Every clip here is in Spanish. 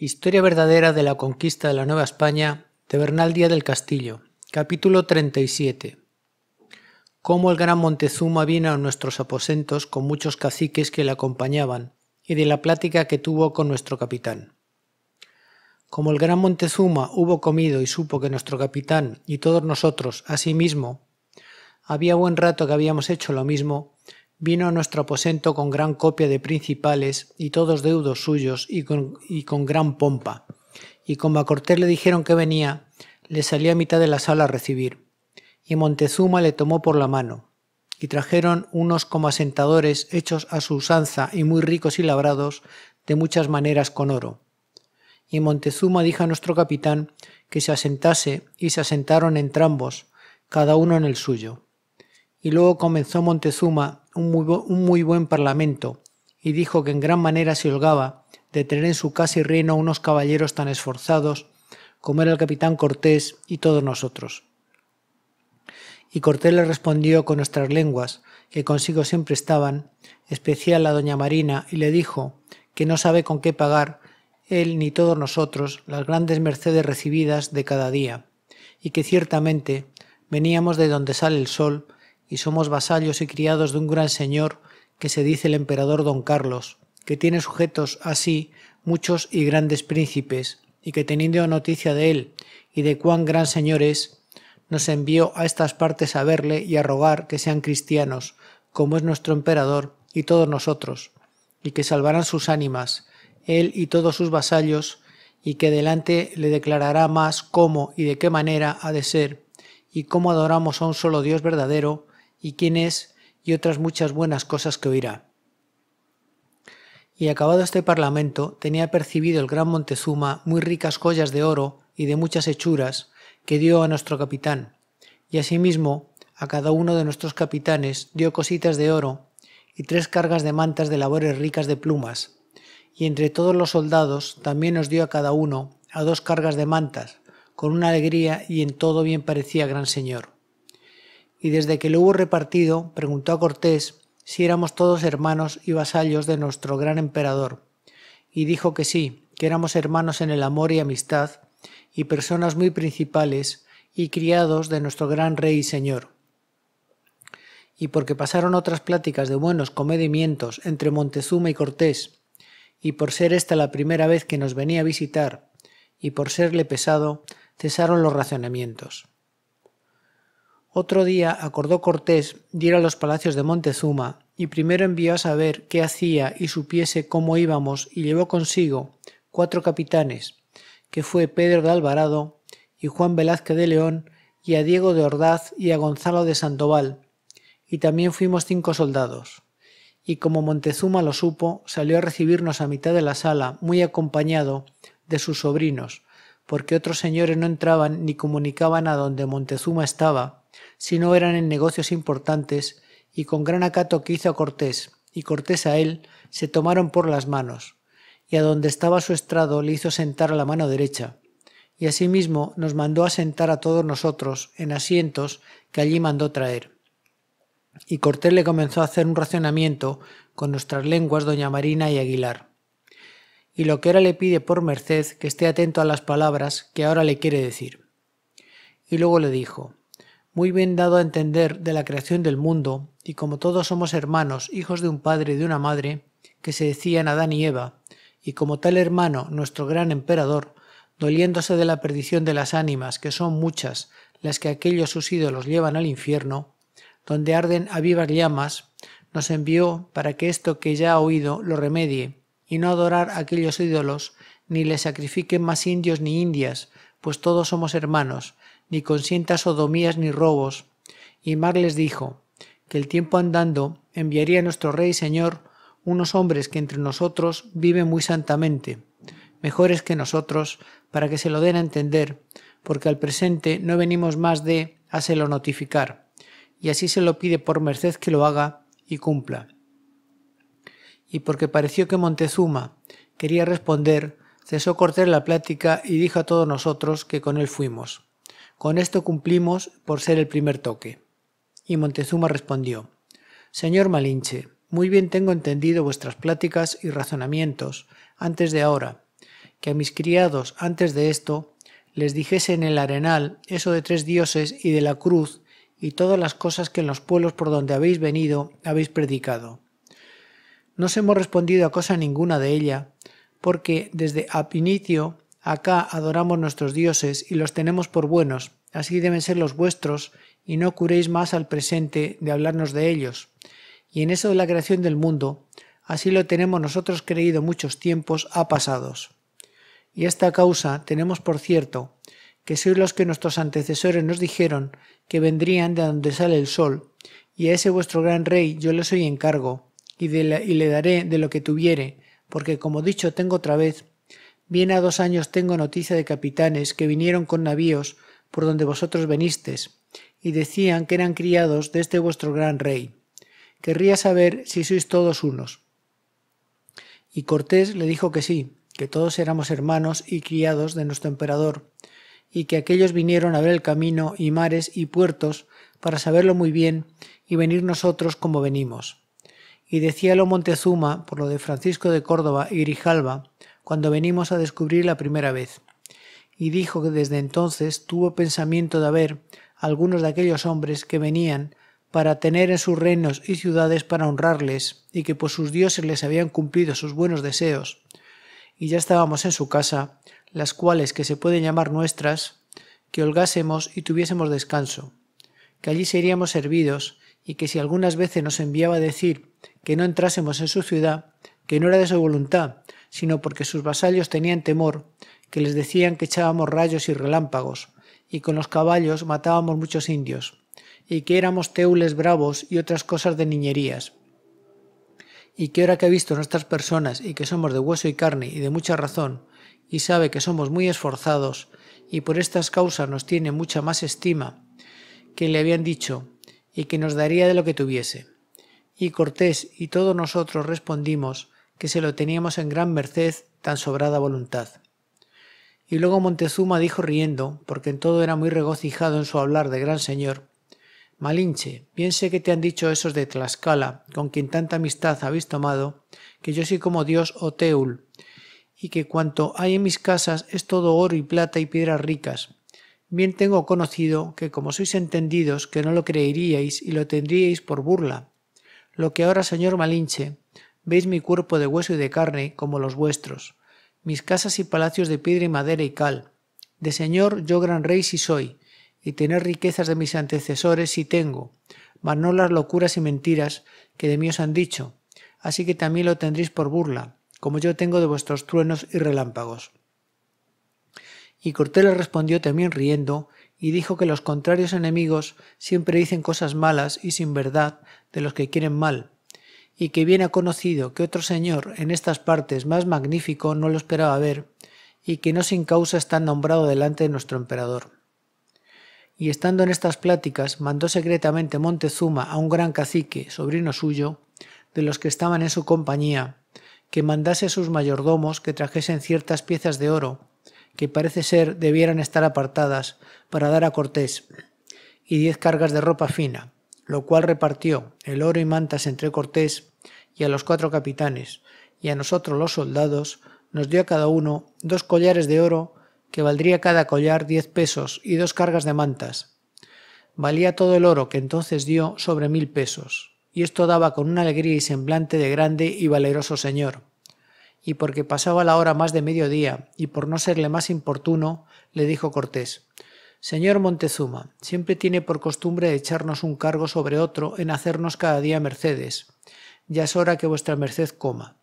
Historia verdadera de la conquista de la Nueva España de Bernal del Castillo, capítulo 37. Cómo el gran Montezuma vino a nuestros aposentos con muchos caciques que le acompañaban y de la plática que tuvo con nuestro capitán. Como el gran Montezuma hubo comido y supo que nuestro capitán y todos nosotros, asimismo, había buen rato que habíamos hecho lo mismo, vino a nuestro aposento con gran copia de principales y todos deudos suyos y con, gran pompa. Y como a Cortés le dijeron que venía, le salí a mitad de la sala a recibir. Y Montezuma le tomó por la mano. Y trajeron unos como asentadores hechos a su usanza y muy ricos y labrados de muchas maneras con oro. Y Montezuma dijo a nuestro capitán que se asentase y se asentaron entrambos, cada uno en el suyo. Y luego comenzó Montezuma un muy, buen parlamento, y dijo que en gran manera se holgaba de tener en su casa y reino unos caballeros tan esforzados como era el capitán Cortés y todos nosotros. Y Cortés le respondió con nuestras lenguas, que consigo siempre estaban, especial a doña Marina, y le dijo que no sabe con qué pagar él ni todos nosotros las grandes mercedes recibidas de cada día, y que ciertamente veníamos de donde sale el sol y somos vasallos y criados de un gran señor que se dice el emperador don Carlos, que tiene sujetos así muchos y grandes príncipes, y que teniendo noticia de él y de cuán gran señor es, nos envió a estas partes a verle y a rogar que sean cristianos, como es nuestro emperador y todos nosotros, y que salvarán sus ánimas, él y todos sus vasallos, y que delante le declarará más cómo y de qué manera ha de ser, y cómo adoramos a un solo Dios verdadero, y quién es y otras muchas buenas cosas que oirá. Y acabado este parlamento, tenía percibido el gran Montezuma muy ricas joyas de oro y de muchas hechuras que dio a nuestro capitán, y asimismo a cada uno de nuestros capitanes dio cositas de oro y tres cargas de mantas de labores ricas de plumas, y entre todos los soldados también nos dio a cada uno a dos cargas de mantas, con una alegría y en todo bien parecía gran señor y desde que lo hubo repartido preguntó a Cortés si éramos todos hermanos y vasallos de nuestro gran emperador, y dijo que sí, que éramos hermanos en el amor y amistad, y personas muy principales y criados de nuestro gran rey y señor. Y porque pasaron otras pláticas de buenos comedimientos entre Montezuma y Cortés, y por ser esta la primera vez que nos venía a visitar, y por serle pesado, cesaron los razonamientos. Otro día acordó Cortés de ir a los palacios de Montezuma, y primero envió a saber qué hacía y supiese cómo íbamos, y llevó consigo cuatro capitanes, que fue Pedro de Alvarado y Juan Velázquez de León, y a Diego de Ordaz y a Gonzalo de Sandoval, y también fuimos cinco soldados. Y como Montezuma lo supo, salió a recibirnos a mitad de la sala, muy acompañado de sus sobrinos, porque otros señores no entraban ni comunicaban a donde Montezuma estaba, si no eran en negocios importantes, y con gran acato que hizo a Cortés, y Cortés a él, se tomaron por las manos, y a donde estaba su estrado le hizo sentar a la mano derecha, y asimismo nos mandó a sentar a todos nosotros en asientos que allí mandó traer. Y Cortés le comenzó a hacer un racionamiento con nuestras lenguas doña Marina y Aguilar. Y lo que era le pide por merced que esté atento a las palabras que ahora le quiere decir. Y luego le dijo, muy bien dado a entender de la creación del mundo, y como todos somos hermanos, hijos de un padre y de una madre, que se decían Adán y Eva, y como tal hermano, nuestro gran emperador, doliéndose de la perdición de las ánimas, que son muchas las que aquellos sus ídolos llevan al infierno, donde arden a vivas llamas, nos envió para que esto que ya ha oído lo remedie, y no adorar a aquellos ídolos, ni le sacrifiquen más indios ni indias, pues todos somos hermanos, ni consienta sodomías ni robos. Y Mar les dijo, que el tiempo andando enviaría a nuestro rey señor unos hombres que entre nosotros viven muy santamente, mejores que nosotros, para que se lo den a entender, porque al presente no venimos más de a notificar, y así se lo pide por merced que lo haga y cumpla. Y porque pareció que Montezuma quería responder, cesó cortar la plática y dijo a todos nosotros que con él fuimos. Con esto cumplimos por ser el primer toque. Y Montezuma respondió, Señor Malinche, muy bien tengo entendido vuestras pláticas y razonamientos antes de ahora, que a mis criados antes de esto les dijese en el arenal eso de tres dioses y de la cruz y todas las cosas que en los pueblos por donde habéis venido habéis predicado. No os hemos respondido a cosa ninguna de ella, porque desde ab Acá adoramos nuestros dioses y los tenemos por buenos, así deben ser los vuestros, y no curéis más al presente de hablarnos de ellos. Y en eso de la creación del mundo, así lo tenemos nosotros creído muchos tiempos ha pasados. Y esta causa tenemos por cierto, que sois los que nuestros antecesores nos dijeron que vendrían de donde sale el sol, y a ese vuestro gran rey yo le soy encargo, y, y le daré de lo que tuviere, porque como dicho tengo otra vez, Bien a dos años tengo noticia de capitanes que vinieron con navíos por donde vosotros venistes, y decían que eran criados de este vuestro gran rey. Querría saber si sois todos unos. Y Cortés le dijo que sí, que todos éramos hermanos y criados de nuestro emperador, y que aquellos vinieron a ver el camino y mares y puertos para saberlo muy bien y venir nosotros como venimos. Y decíalo Montezuma por lo de Francisco de Córdoba y Grijalva, cuando venimos a descubrir la primera vez. Y dijo que desde entonces tuvo pensamiento de haber algunos de aquellos hombres que venían para tener en sus reinos y ciudades para honrarles, y que por sus dioses les habían cumplido sus buenos deseos, y ya estábamos en su casa, las cuales que se pueden llamar nuestras, que holgásemos y tuviésemos descanso, que allí seríamos servidos, y que si algunas veces nos enviaba a decir que no entrásemos en su ciudad, que no era de su voluntad, sino porque sus vasallos tenían temor, que les decían que echábamos rayos y relámpagos, y con los caballos matábamos muchos indios, y que éramos teules bravos y otras cosas de niñerías. Y que ahora que ha visto nuestras personas y que somos de hueso y carne y de mucha razón, y sabe que somos muy esforzados, y por estas causas nos tiene mucha más estima, que le habían dicho, y que nos daría de lo que tuviese. Y Cortés y todos nosotros respondimos que se lo teníamos en gran merced tan sobrada voluntad. Y luego Montezuma dijo riendo, porque en todo era muy regocijado en su hablar de gran señor, Malinche, bien sé que te han dicho esos de Tlaxcala, con quien tanta amistad habéis tomado, que yo soy como Dios o oh Teul, y que cuanto hay en mis casas es todo oro y plata y piedras ricas. Bien tengo conocido que como sois entendidos que no lo creeríais y lo tendríais por burla. Lo que ahora, señor Malinche, Veis mi cuerpo de hueso y de carne como los vuestros, mis casas y palacios de piedra y madera y cal. De señor yo gran rey si soy, y tener riquezas de mis antecesores si tengo, mas no las locuras y mentiras que de mí os han dicho, así que también lo tendréis por burla, como yo tengo de vuestros truenos y relámpagos. Y Cortés le respondió también riendo, y dijo que los contrarios enemigos siempre dicen cosas malas y sin verdad de los que quieren mal, y que bien ha conocido que otro señor en estas partes más magnífico no lo esperaba ver, y que no sin causa está nombrado delante de nuestro emperador. Y estando en estas pláticas, mandó secretamente Montezuma a un gran cacique, sobrino suyo, de los que estaban en su compañía, que mandase a sus mayordomos que trajesen ciertas piezas de oro, que parece ser debieran estar apartadas para dar a Cortés, y diez cargas de ropa fina, lo cual repartió el oro y mantas entre Cortés y a los cuatro capitanes, y a nosotros los soldados, nos dio a cada uno dos collares de oro, que valdría cada collar diez pesos y dos cargas de mantas. Valía todo el oro que entonces dio sobre mil pesos, y esto daba con una alegría y semblante de grande y valeroso señor. Y porque pasaba la hora más de mediodía, y por no serle más importuno, le dijo Cortés Señor Montezuma, siempre tiene por costumbre echarnos un cargo sobre otro en hacernos cada día mercedes ya es hora que vuestra merced coma.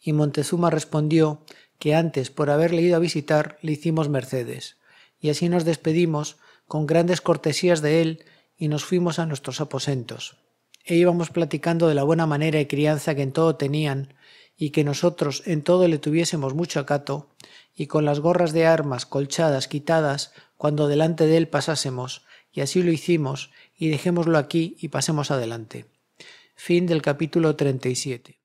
Y Montezuma respondió que antes por haberle ido a visitar le hicimos mercedes, y así nos despedimos con grandes cortesías de él y nos fuimos a nuestros aposentos. E íbamos platicando de la buena manera y crianza que en todo tenían, y que nosotros en todo le tuviésemos mucho acato, y con las gorras de armas colchadas quitadas cuando delante de él pasásemos, y así lo hicimos, y dejémoslo aquí y pasemos adelante. Fin del capítulo 37.